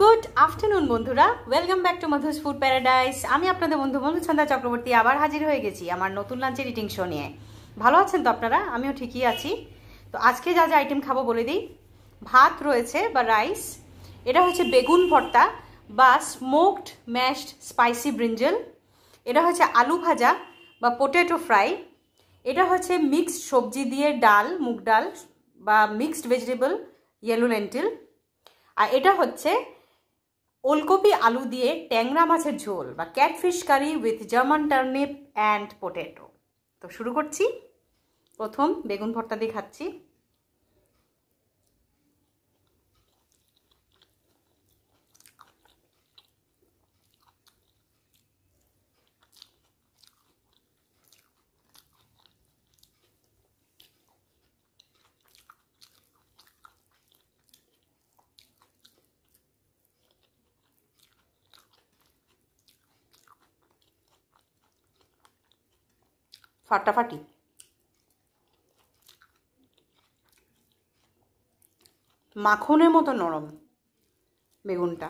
good afternoon বন্ধুরা welcome back to Madhu's food paradise আমি আপনাদের বন্ধু ছন্দা চক্রবর্তী আবার হাজির হয়ে গেছি আমার নতুন লাঞ্চের ইটিং শো নিয়ে ভালো আছেন তো আপনারা আমিও ঠিকই আছি তো আজকে যা যা আইটেম খাবো বলে দিই ভাত রয়েছে বা রাইস এটা হচ্ছে বেগুন ভর্তা বা স্মোকড ম্যাশড স্পাইসি ব্রিঞ্জল এটা হচ্ছে আলু ভাজা বা পোটেটো ফ্রাই এটা হচ্ছে মিক্সড সবজি দিয়ে ডাল মুগ ডাল বা মিক্সড ভেজিটেবল ইয়েলো লেন্টিল আর এটা হচ্ছে ওলকপি আলু দিয়ে ট্যাংরা মাছের ঝোল বা catfish curry with German turnip and potato তো শুরু করছি প্রথম বেগুন ভর্তা দিয়ে খাচ্ছি ফাটাফাটি মাখনের মতো নরম বেগুনটা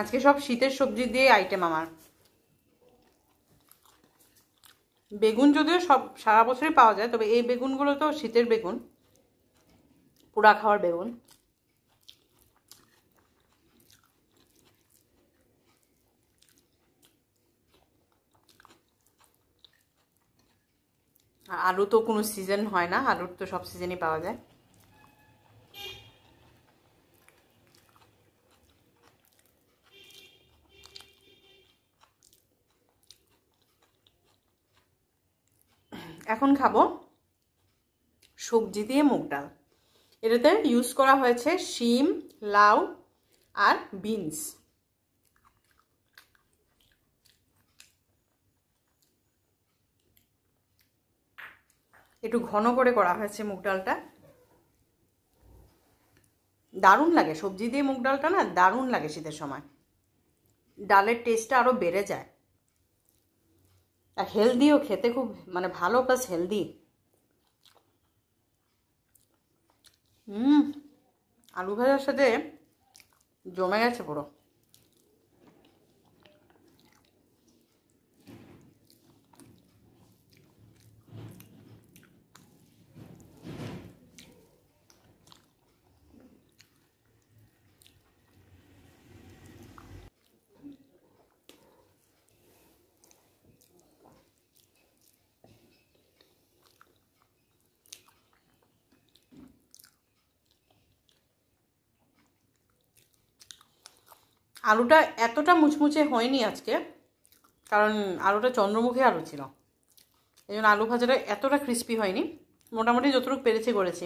আজকে সব শীতের সবজি দিয়ে আইটেম আমার বেগুন যদিও সব সারা বছরই পাওয়া যায় তবে এই বেগুনগুলো তো শীতের বেগুন পোড়া খাওয়ার বেগুন আলু তো কোনো সিজন হয় না আলুর তো সব সিজনই পাওয়া যায় এখন খাবো সবজি দিয়ে মুগ ডাল এটাতে ইউজ করা হয়েছে শিম লাউ আর বিনস একটু ঘন করে করা হয়েছে মুগ ডালটা দারুণ লাগে সবজি দিয়ে মুগ ডালটা না দারুণ লাগে শীতের সময় ডালের টেস্টটা আরও বেড়ে যায় আর হেলদিও খেতে খুব মানে ভালো প্লাস হেলদি হুম আলু ভাজার সাথে জমে গেছে পুরো আলুটা এতটা মুচমুচে হয়নি আজকে কারণ আলুটা চন্দ্রমুখী আলু ছিল এই জন্য আলু ভাজাটা এতটা ক্রিস্পি হয়নি মোটামুটি যতটুকু পেরেছি করেছি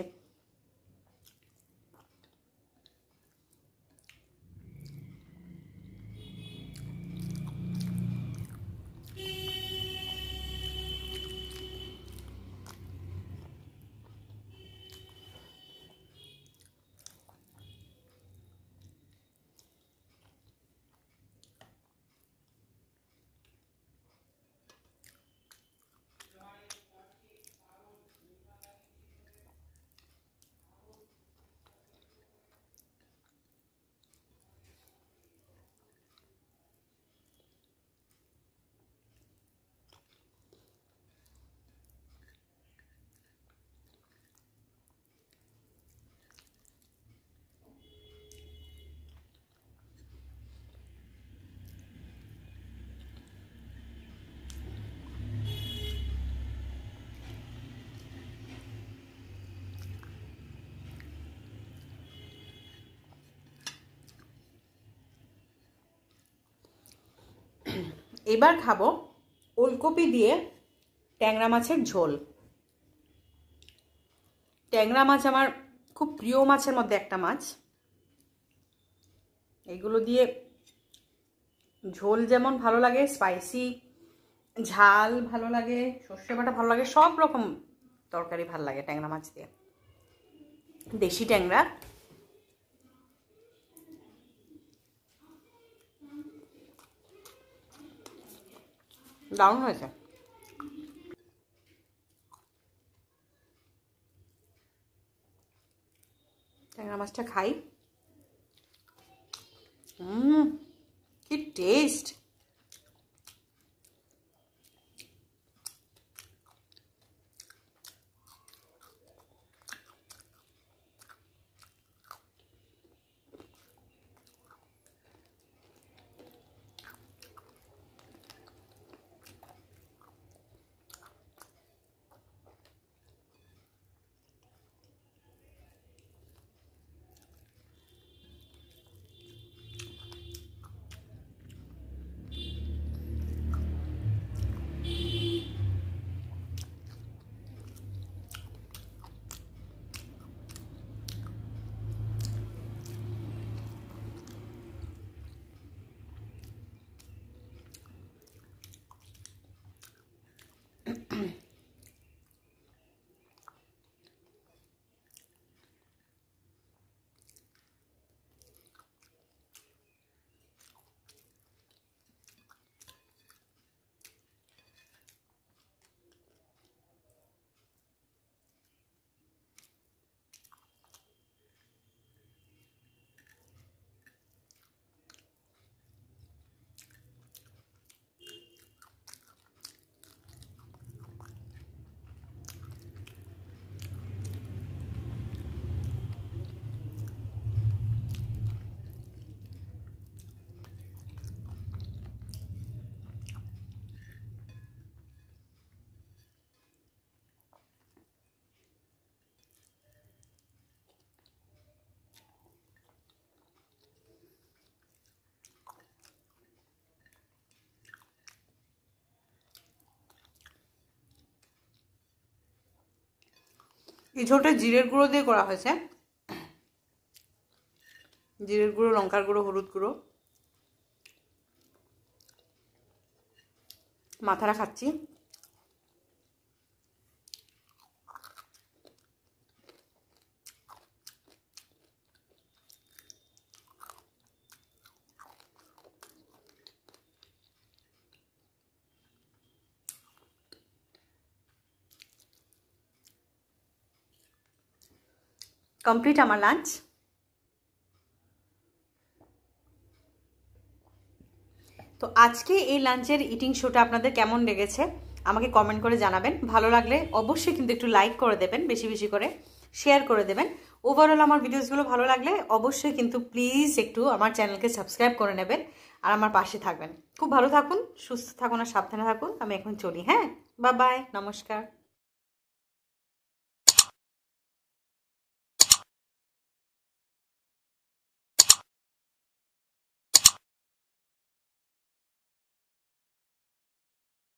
এবার খাবো ওলকপি দিয়ে ট্যাংরা মাছের ঝোল ট্যাংরা মাছ আমার খুব প্রিয় মাছের মধ্যে একটা মাছ এগুলো দিয়ে ঝোল যেমন ভালো লাগে স্পাইসি ঝাল ভালো লাগে সর্ষে বাটা ভালো লাগে সব রকম তরকারি ভালো লাগে ট্যাংরা মাছ দিয়ে দেশি ট্যাংরা দারুণ হয়েছে ট্যাংরা মাছটা খাই কি টেস্ট এই জিরের গুঁড়ো দিয়ে করা হয়েছে জিরের গুঁড়ো লঙ্কার গুঁড়ো হলুদ গুঁড়ো মাথাটা খাচ্ছি কমপ্লিট আমার লাঞ্চ তো আজকে এই লাঞ্চের ইটিং শোটা আপনাদের কেমন লেগেছে আমাকে কমেন্ট করে জানাবেন ভালো লাগলে অবশ্যই কিন্তু একটু লাইক করে দেবেন বেশি বেশি করে শেয়ার করে দেবেন ওভারঅল আমার ভিডিওসগুলো ভালো লাগলে অবশ্যই কিন্তু প্লিজ একটু আমার চ্যানেলকে সাবস্ক্রাইব করে নেবেন আর আমার পাশে থাকবেন খুব ভালো থাকুন সুস্থ থাকুন আর সাবধানে থাকুন আমি এখন চলি হ্যাঁ বা বাই নমস্কার